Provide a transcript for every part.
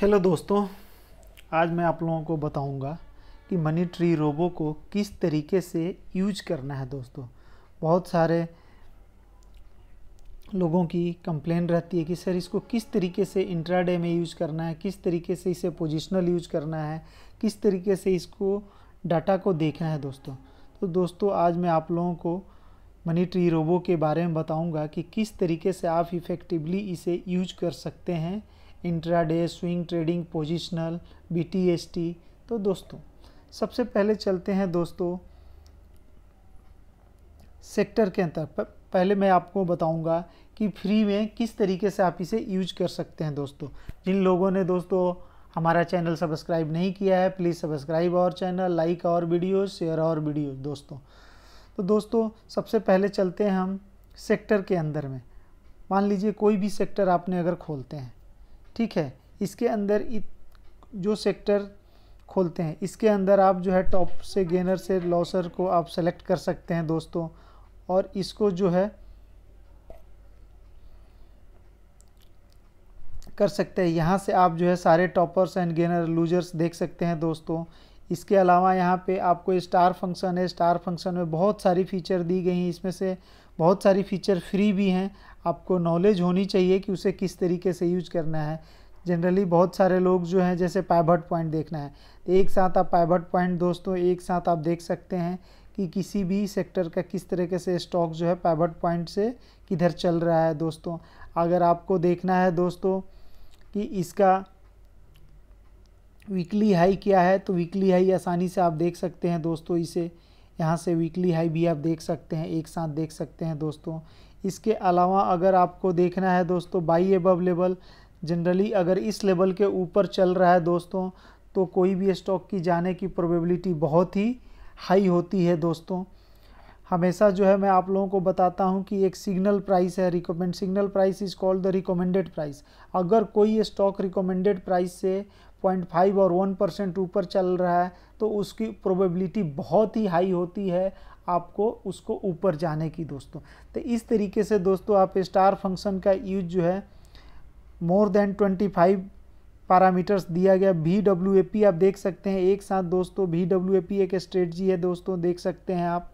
hello दोस्तों आज मैं आप लोगों को बताऊंगा कि मनी ट्री रोबो को किस तरीके से यूज करना है दोस्तों बहुत सारे लोगों की कंप्लेन रहती है कि सर इसको किस तरीके से इंट्राडे में यूज करना है किस तरीके से इसे पोजिशनल यूज करना है किस तरीके से इसको डाटा को देखना है दोस्तों तो दोस्तों आज मैं आप लोगों को मनी ट्री रोबो के बारे में बताऊंगा कि किस तरीके से आप इफ़ेक्टिवली इसे यूज कर सकते हैं इंट्राडे स्विंग ट्रेडिंग पोजिशनल टी तो दोस्तों सबसे पहले चलते हैं दोस्तों सेक्टर के अंतर पहले मैं आपको बताऊंगा कि फ्री में किस तरीके से आप इसे यूज कर सकते हैं दोस्तों जिन लोगों ने दोस्तों हमारा चैनल सब्सक्राइब नहीं किया है प्लीज़ सब्सक्राइब और चैनल लाइक और वीडियो शेयर और वीडियो दोस्तों तो दोस्तों सबसे पहले चलते हैं हम सेक्टर के अंदर में मान लीजिए कोई भी सेक्टर आपने अगर खोलते हैं ठीक है इसके अंदर जो सेक्टर खोलते हैं इसके अंदर आप जो है टॉप से गेनर से लॉसर को आप सेलेक्ट कर सकते हैं दोस्तों और इसको जो है कर सकते हैं यहाँ से आप जो है सारे टॉपर्स एंड गेनर लूजर्स देख सकते हैं दोस्तों इसके अलावा यहाँ पे आपको स्टार फंक्शन है स्टार फंक्शन में बहुत सारी फीचर दी गई हैं इसमें से बहुत सारी फीचर फ्री भी हैं आपको नॉलेज होनी चाहिए कि उसे किस तरीके से यूज करना है जनरली बहुत सारे लोग जो हैं जैसे पाइवट पॉइंट देखना है तो एक साथ आप पाइवट पॉइंट दोस्तों एक साथ आप देख सकते हैं कि किसी भी सेक्टर का किस तरीके से स्टॉक जो है पाइवट पॉइंट से किधर चल रहा है दोस्तों अगर आपको देखना है दोस्तों कि इसका वीकली हाई क्या है तो वीकली हाई आसानी से आप देख सकते हैं दोस्तों इसे यहाँ से वीकली हाई भी आप देख सकते हैं एक साथ देख सकते हैं दोस्तों इसके अलावा अगर आपको देखना है दोस्तों बाई एबव लेवल जनरली अगर इस लेवल के ऊपर चल रहा है दोस्तों तो कोई भी स्टॉक की जाने की प्रोबेबिलिटी बहुत ही हाई होती है दोस्तों हमेशा जो है मैं आप लोगों को बताता हूँ कि एक सिग्नल प्राइस है recommend signal price is called the recommended price अगर कोई स्टॉक रिकमेंडेड प्राइस से पॉइंट फाइव और वन परसेंट ऊपर चल रहा है तो उसकी प्रोबेबिलिटी बहुत ही हाई होती है आपको उसको ऊपर जाने की दोस्तों तो इस तरीके से दोस्तों आप स्टार फंक्शन का यूज जो है मोर देन फाइव पैरामीटर्स दिया गया भी डब्ल्यू ए पी आप देख सकते हैं एक साथ दोस्तों भी डब्ल्यू ए पी एक स्ट्रेटजी है दोस्तों देख सकते हैं आप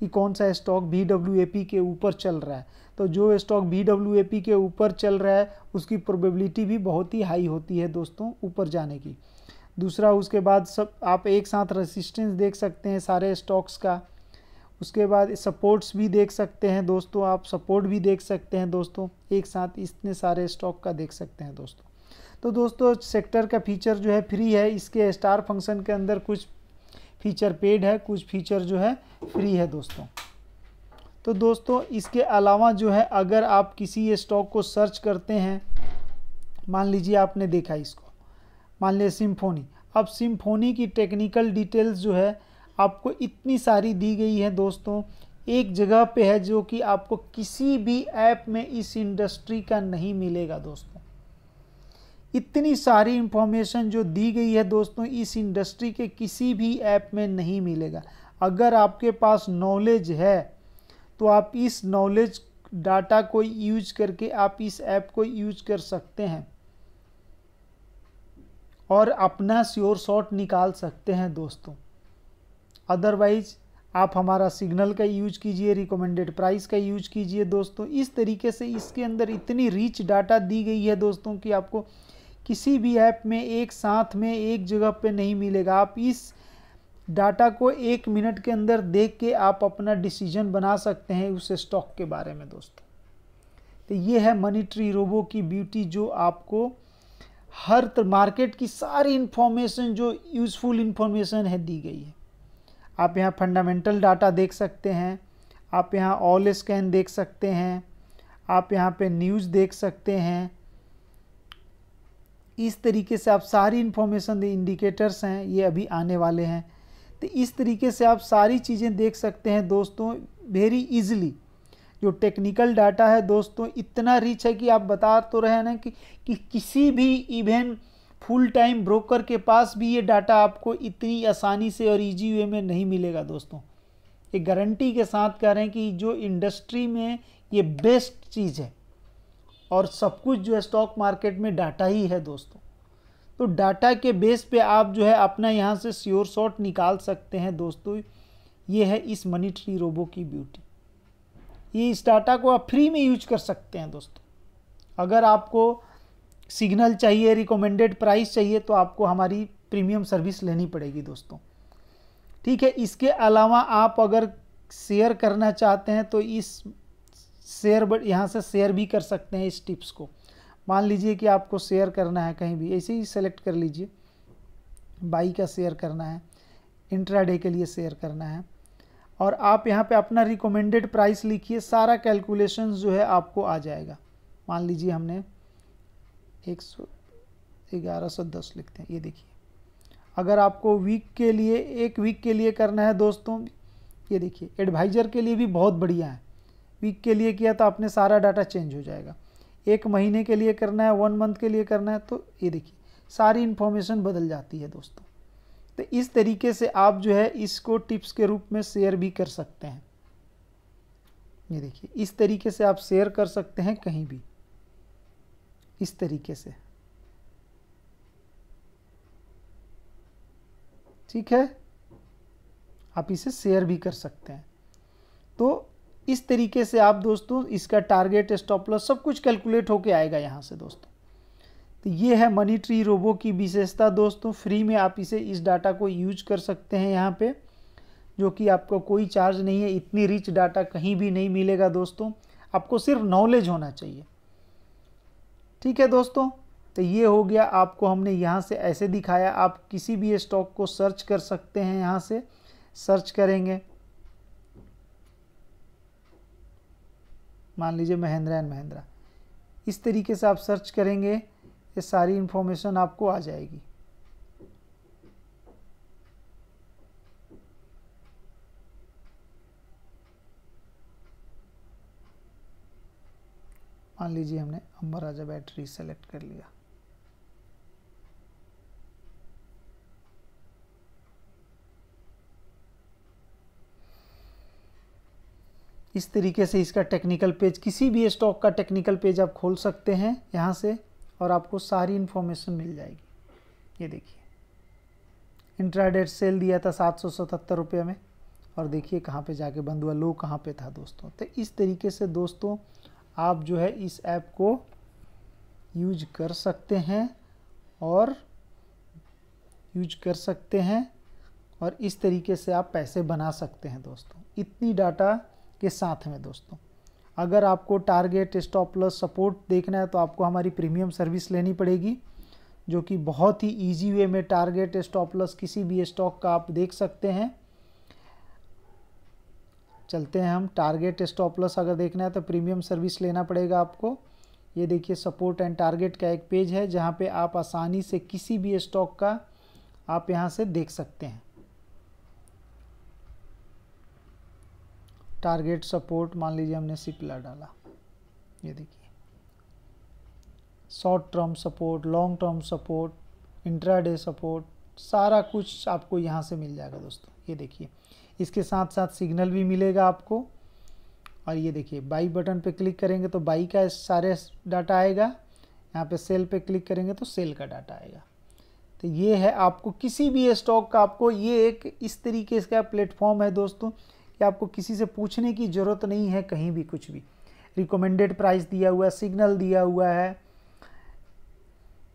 कि कौन सा स्टॉक भी के ऊपर चल रहा है तो जो स्टॉक भी के ऊपर चल रहा है उसकी प्रोबेबिलिटी भी बहुत ही हाई होती है दोस्तों ऊपर जाने की दूसरा उसके बाद सब आप एक साथ रेसिस्टेंस देख सकते हैं सारे स्टॉक्स का उसके बाद सपोर्ट्स भी देख सकते हैं दोस्तों आप सपोर्ट भी देख सकते हैं दोस्तों एक साथ इतने सारे स्टॉक का देख सकते हैं दोस्तों तो दोस्तों सेक्टर का फीचर जो है फ्री है इसके स्टार फंक्शन के अंदर कुछ फीचर पेड है कुछ फीचर जो है फ्री है दोस्तों तो दोस्तों इसके अलावा जो है अगर आप किसी स्टॉक को सर्च करते हैं मान लीजिए आपने देखा इसको मान लीजिए सिम्फोनी अब सिम्फोनी की टेक्निकल डिटेल्स जो है आपको इतनी सारी दी गई है दोस्तों एक जगह पे है जो कि आपको किसी भी ऐप में इस इंडस्ट्री का नहीं मिलेगा दोस्तों इतनी सारी इंफॉर्मेशन जो दी गई है दोस्तों इस इंडस्ट्री के किसी भी ऐप में नहीं मिलेगा अगर आपके पास नॉलेज है तो आप इस नॉलेज डाटा को यूज करके आप इस ऐप को यूज कर सकते हैं और अपना श्योर शॉट निकाल सकते हैं दोस्तों अदरवाइज आप हमारा सिग्नल का यूज कीजिए रिकमेंडेड प्राइस का यूज कीजिए दोस्तों इस तरीके से इसके अंदर इतनी रिच डाटा दी गई है दोस्तों कि आपको किसी भी ऐप में एक साथ में एक जगह पे नहीं मिलेगा आप इस डाटा को एक मिनट के अंदर देख के आप अपना डिसीजन बना सकते हैं उस स्टॉक के बारे में दोस्तों तो ये है मनीट्री रोबो की ब्यूटी जो आपको हर मार्केट की सारी इन्फॉर्मेशन जो यूज़फुल इन्फॉर्मेशन है दी गई है आप यहाँ फंडामेंटल डाटा देख सकते हैं आप यहाँ ऑल स्कैन देख सकते हैं आप यहाँ पे न्यूज़ देख सकते हैं इस तरीके से आप सारी इन्फॉर्मेशन इंडिकेटर्स हैं ये अभी आने वाले हैं तो इस तरीके से आप सारी चीज़ें देख सकते हैं दोस्तों वेरी इजीली जो टेक्निकल डाटा है दोस्तों इतना रिच है कि आप बता तो रहे ना कि, कि किसी भी इवेन फुल टाइम ब्रोकर के पास भी ये डाटा आपको इतनी आसानी से और इजी वे में नहीं मिलेगा दोस्तों ये गारंटी के साथ कह रहे हैं कि जो इंडस्ट्री में ये बेस्ट चीज़ है और सब कुछ जो है स्टॉक मार्केट में डाटा ही है दोस्तों तो डाटा के बेस पे आप जो है अपना यहाँ से स्योर शॉट निकाल सकते हैं दोस्तों ये है इस मनी ट्री रोबो की ब्यूटी ये इस डाटा को आप फ्री में यूज कर सकते हैं दोस्तों अगर आपको सिग्नल चाहिए रिकमेंडेड प्राइस चाहिए तो आपको हमारी प्रीमियम सर्विस लेनी पड़ेगी दोस्तों ठीक है इसके अलावा आप अगर शेयर करना चाहते हैं तो इस शेयर बट यहाँ से शेयर भी कर सकते हैं इस टिप्स को मान लीजिए कि आपको शेयर करना है कहीं भी ऐसे ही सेलेक्ट कर लीजिए बाई का शेयर करना है इंट्राडे के लिए शेयर करना है और आप यहाँ पे अपना रिकमेंडेड प्राइस लिखिए सारा कैलकुलेशन जो है आपको आ जाएगा मान लीजिए हमने एक सौ ग्यारह सौ दस लिखते हैं ये देखिए अगर आपको वीक के लिए एक वीक के लिए करना है दोस्तों ये देखिए एडवाइज़र के लिए भी बहुत बढ़िया है वीक के लिए किया तो आपने सारा डाटा चेंज हो जाएगा एक महीने के लिए करना है वन मंथ के लिए करना है तो ये देखिए सारी इन्फॉर्मेशन बदल जाती है दोस्तों तो इस तरीके से आप जो है इसको टिप्स के रूप में शेयर भी कर सकते हैं ये देखिए इस तरीके से आप शेयर कर सकते हैं कहीं भी इस तरीके से ठीक है आप इसे शेयर भी कर सकते हैं तो इस तरीके से आप दोस्तों इसका टारगेट स्टॉप लॉस सब कुछ कैलकुलेट होके आएगा यहाँ से दोस्तों तो ये है मनी ट्री रोबो की विशेषता दोस्तों फ्री में आप इसे इस डाटा को यूज कर सकते हैं यहाँ पे जो कि आपको कोई चार्ज नहीं है इतनी रिच डाटा कहीं भी नहीं मिलेगा दोस्तों आपको सिर्फ नॉलेज होना चाहिए ठीक है दोस्तों तो ये हो गया आपको हमने यहाँ से ऐसे दिखाया आप किसी भी स्टॉक को सर्च कर सकते हैं यहाँ से सर्च करेंगे मान लीजिए महिंद्रा एंड महिंद्रा इस तरीके से आप सर्च करेंगे ये सारी इन्फॉर्मेशन आपको आ जाएगी मान लीजिए हमने अम्बर राजा बैटरी सेलेक्ट कर लिया इस तरीके से इसका टेक्निकल पेज किसी भी स्टॉक का टेक्निकल पेज आप खोल सकते हैं यहाँ से और आपको सारी इन्फॉर्मेशन मिल जाएगी ये देखिए इंट्राडेट सेल दिया था सात सौ सतहत्तर रुपये में और देखिए कहाँ पे जाके बंद हुआ लो कहाँ पे था दोस्तों तो इस तरीके से दोस्तों आप जो है इस ऐप को यूज कर सकते हैं और यूज कर सकते हैं और इस तरीके से आप पैसे बना सकते हैं दोस्तों इतनी डाटा के साथ में दोस्तों अगर आपको टारगेट स्टॉप लॉस सपोर्ट देखना है तो आपको हमारी प्रीमियम सर्विस लेनी पड़ेगी जो कि बहुत ही इजी वे में टारगेट स्टॉप लॉस किसी भी स्टॉक का आप देख सकते हैं चलते हैं हम टारगेट स्टॉप लॉस अगर देखना है तो प्रीमियम सर्विस लेना पड़ेगा आपको ये देखिए सपोर्ट एंड टारगेट का एक पेज है जहाँ पे आप आसानी से किसी भी स्टॉक का आप यहाँ से देख सकते हैं टारगेट सपोर्ट मान लीजिए हमने सिपला डाला ये देखिए short term support long term support intraday support सारा कुछ आपको यहाँ से मिल जाएगा दोस्तों ये देखिए इसके साथ साथ सिग्नल भी मिलेगा आपको और ये देखिए बाई बटन पे क्लिक करेंगे तो बाई का सारे डाटा आएगा यहाँ पे सेल पे क्लिक करेंगे तो सेल का डाटा आएगा तो ये है आपको किसी भी स्टॉक का आपको ये एक इस तरीके का प्लेटफॉर्म है दोस्तों या आपको किसी से पूछने की ज़रूरत नहीं है कहीं भी कुछ भी रिकमेंडेड प्राइस दिया हुआ है सिग्नल दिया हुआ है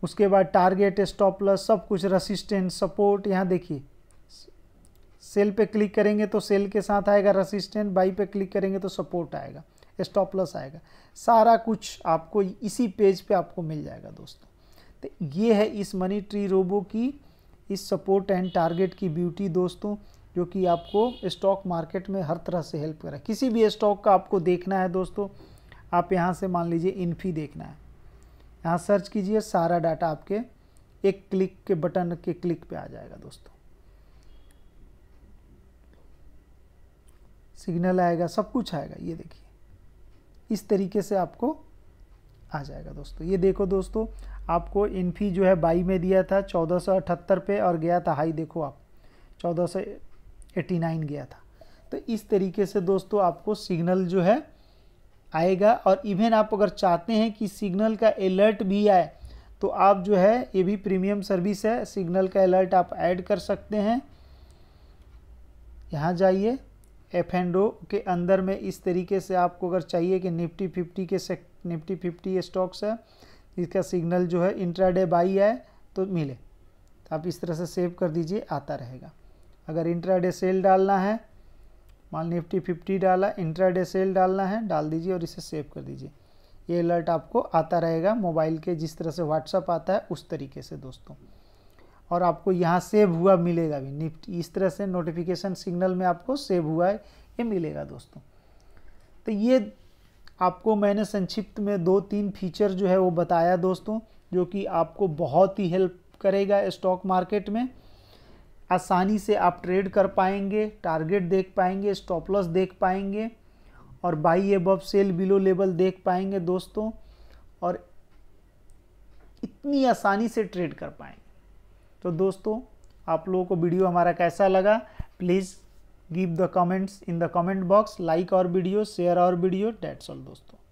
उसके बाद टारगेट स्टॉप लॉस सब कुछ रसिस्टेंस सपोर्ट यहाँ देखिए सेल पे क्लिक करेंगे तो सेल के साथ आएगा रसिस्टेंट बाई पे क्लिक करेंगे तो सपोर्ट आएगा स्टॉप लॉस आएगा सारा कुछ आपको इसी पेज पे आपको मिल जाएगा दोस्तों तो ये है इस मनी ट्री रोबो की इस सपोर्ट एंड टारगेट की ब्यूटी दोस्तों जो कि आपको स्टॉक मार्केट में हर तरह से हेल्प करें किसी भी स्टॉक का आपको देखना है दोस्तों आप यहाँ से मान लीजिए इन्फी देखना है यहाँ सर्च कीजिए सारा डाटा आपके एक क्लिक के बटन के क्लिक पे आ जाएगा दोस्तों सिग्नल आएगा सब कुछ आएगा ये देखिए इस तरीके से आपको आ जाएगा दोस्तों ये देखो दोस्तों आपको इन्फी जो है बाई में दिया था चौदह पे और गया था हाई देखो आप चौदह 89 गया था तो इस तरीके से दोस्तों आपको सिग्नल जो है आएगा और इवन आप अगर चाहते हैं कि सिग्नल का अलर्ट भी आए तो आप जो है ये भी प्रीमियम सर्विस है सिग्नल का अलर्ट आप ऐड कर सकते हैं यहाँ जाइए एफ एंड ओ के अंदर में इस तरीके से आपको अगर चाहिए कि निफ्टी फिफ्टी के निफ्टी फिफ्टी स्टॉक्स है इसका सिग्नल जो है इंट्राडे बाई है तो मिले तो आप इस तरह से सेव कर दीजिए आता रहेगा अगर इंट्राडे सेल डालना है मान निफ्टी फिफ्टी डाला इंट्राडे सेल डालना है डाल दीजिए और इसे सेव कर दीजिए ये अलर्ट आपको आता रहेगा मोबाइल के जिस तरह से व्हाट्सअप आता है उस तरीके से दोस्तों और आपको यहाँ सेव हुआ मिलेगा भी निफ्टी इस तरह से नोटिफिकेशन सिग्नल में आपको सेव हुआ है ये मिलेगा दोस्तों तो ये आपको मैंने संक्षिप्त में दो तीन फीचर जो है वो बताया दोस्तों जो कि आपको बहुत ही हेल्प करेगा स्टॉक मार्केट में आसानी से आप ट्रेड कर पाएंगे टारगेट देख पाएंगे स्टॉप लॉस देख पाएंगे और buy above sell below level देख पाएंगे दोस्तों और इतनी आसानी से ट्रेड कर पाएंगे तो दोस्तों आप लोगों को वीडियो हमारा कैसा लगा please give the comments in the comment box like और वीडियो शेयर और वीडियो डेट्स ऑल दोस्तों